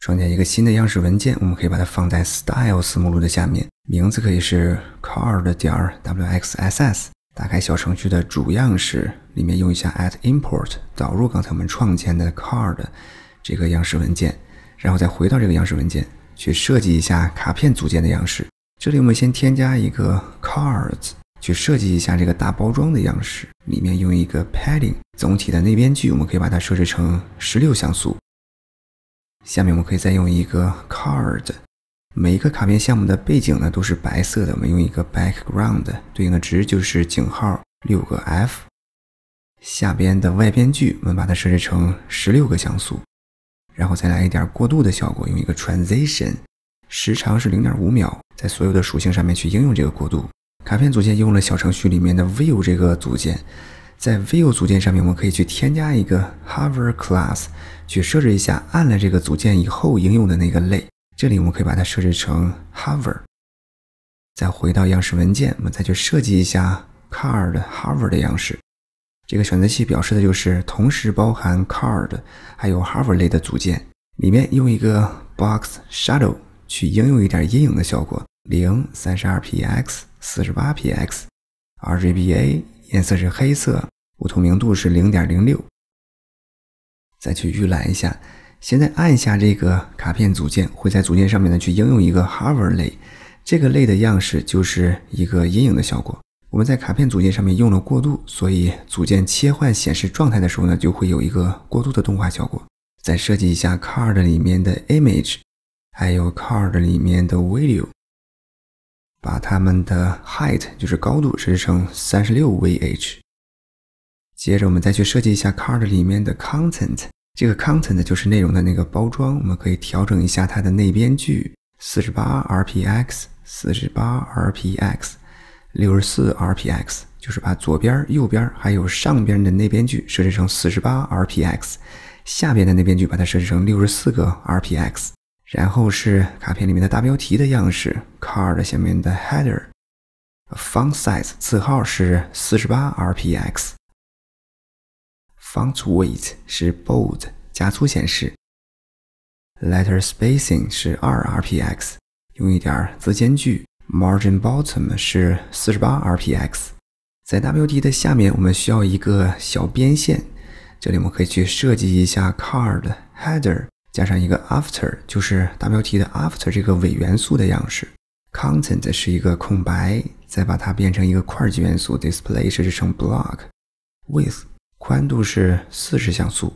创建一个新的样式文件，我们可以把它放在 styles 目录的下面，名字可以是 card. 点 wxss。打开小程序的主样式，里面用一下 at import 导入刚才我们创建的 card 这个样式文件，然后再回到这个样式文件去设计一下卡片组件的样式。这里我们先添加一个 cards，去设计一下这个大包装的样式，里面用一个 padding 总体的内边距，我们可以把它设置成十六像素。下面我们可以再用一个 card，每一个卡片项目的背景呢都是白色的，我们用一个 background 对应的值就是井号六个 f，下边的外边距我们把它设置成十六个像素，然后再来一点过渡的效果，用一个 transition，时长是零点五秒，在所有的属性上面去应用这个过渡。卡片组件用了小程序里面的 view 这个组件。在 View 组件上面，我们可以去添加一个 Hover class，去设置一下按了这个组件以后应用的那个类。这里我们可以把它设置成 Hover。再回到样式文件，我们再去设计一下 Card Hover 的样式。这个选择器表示的就是同时包含 Card 还有 Hover 类的组件。里面用一个 Box Shadow 去应用一点阴影的效果，零三十二 px 四十八 px RGBA。颜色是黑色，不透明度是零点零六。再去预览一下。现在按下这个卡片组件，会在组件上面呢去应用一个 hover 类，这个类的样式就是一个阴影的效果。我们在卡片组件上面用了过渡，所以组件切换显示状态的时候呢，就会有一个过渡的动画效果。再设计一下 card 里面的 image，还有 card 里面的 video。把它们的 height 就是高度设置成三十六 vh。接着我们再去设计一下 card 里面的 content。这个 content 就是内容的那个包装，我们可以调整一下它的内边距，四十八 rpx，四十八 rpx，六十四 rpx，就是把左边、右边还有上边的内边距设置成四十八 rpx，下边的内边距把它设置成六十四个 rpx。然后是卡片里面的大标题的样式，card 下面的 header，font size 字号是四十八 rpx，font weight 是 bold 加粗显示，letter spacing 是二 rpx，用一点字间距，margin bottom 是四十八 rpx，在大标题的下面我们需要一个小边线，这里我们可以去设计一下 card header。加上一个 after，就是大标题的 after 这个伪元素的样式。content 是一个空白，再把它变成一个块级元素，display 设置成 block。width 宽度是四十像素。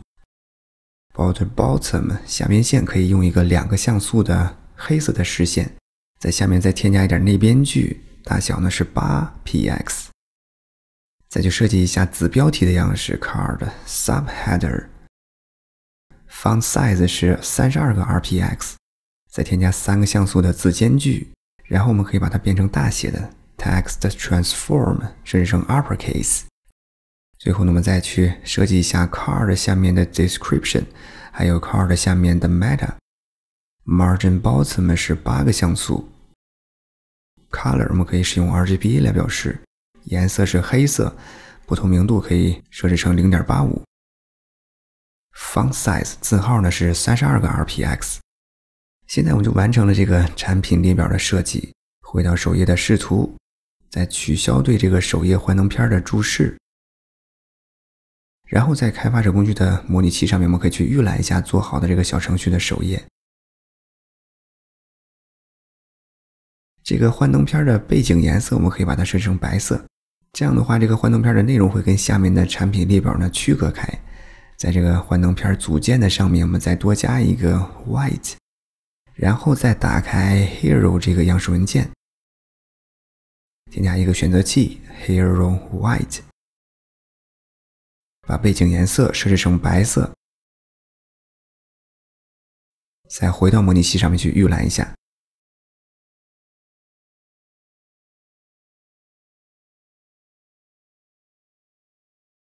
border-bottom 下边线可以用一个两个像素的黑色的实线。在下面再添加一点内边距，大小呢是八 px。再去设计一下子标题的样式，card subheader。font size 是三十二个 rpx，再添加三个像素的字间距，然后我们可以把它变成大写的，text transform 设置成 uppercase。最后，我们再去设计一下 card 下面的 description，还有 card 下面的 meta。margin bottom 是八个像素，color 我们可以使用 RGB 来表示，颜色是黑色，不透明度可以设置成零点八五。Font size 字号呢是三十二个 rpx。现在我们就完成了这个产品列表的设计。回到首页的视图，再取消对这个首页幻灯片的注释，然后在开发者工具的模拟器上面，我们可以去预览一下做好的这个小程序的首页。这个幻灯片的背景颜色，我们可以把它设成白色。这样的话，这个幻灯片的内容会跟下面的产品列表呢区隔开。在这个幻灯片组件的上面，我们再多加一个 white，然后再打开 hero 这个样式文件，添加一个选择器 hero white，把背景颜色设置成白色，再回到模拟器上面去预览一下。